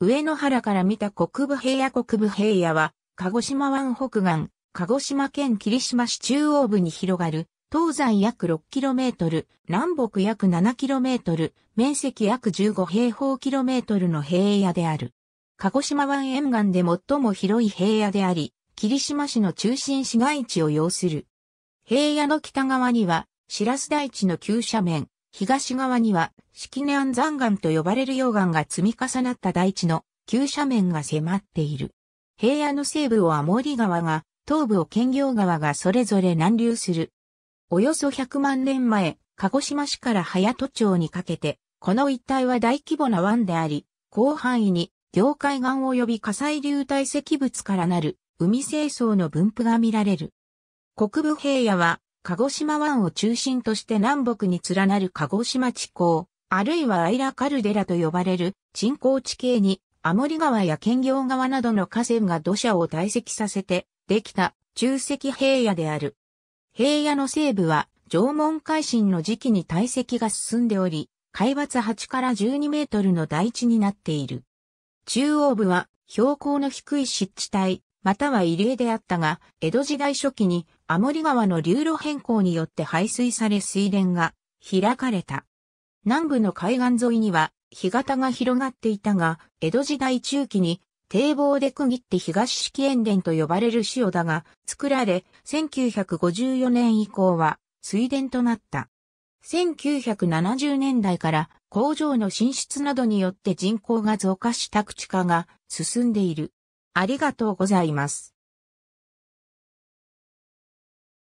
上野原から見た国部平野国部平野は、鹿児島湾北岸、鹿児島県霧島市中央部に広がる、東西約 6km、南北約 7km、面積約15平方 km の平野である。鹿児島湾沿岸で最も広い平野であり、霧島市の中心市街地を要する。平野の北側には、白洲台地の急斜面、東側には、式根安山岩と呼ばれる溶岩が積み重なった大地の急斜面が迫っている。平野の西部をアモリ川が、東部を県境川がそれぞれ南流する。およそ100万年前、鹿児島市から早戸町にかけて、この一帯は大規模な湾であり、広範囲に凝界岩及び火災流体積物からなる海清掃の分布が見られる。国部平野は鹿児島湾を中心として南北に連なる鹿児島地高、あるいはアイラカルデラと呼ばれる沈降地形に、アモリ川や県業川などの河川が土砂を堆積させて、できた中石平野である。平野の西部は縄文海進の時期に堆積が進んでおり、海抜8から12メートルの大地になっている。中央部は標高の低い湿地帯、または入江であったが、江戸時代初期にアモリ川の流路変更によって排水され水田が開かれた。南部の海岸沿いには、干潟が広がっていたが、江戸時代中期に堤防で区切って東式塩田と呼ばれる塩田が作られ、1954年以降は水田となった。1970年代から工場の進出などによって人口が増加した口化が進んでいる。ありがとうございます。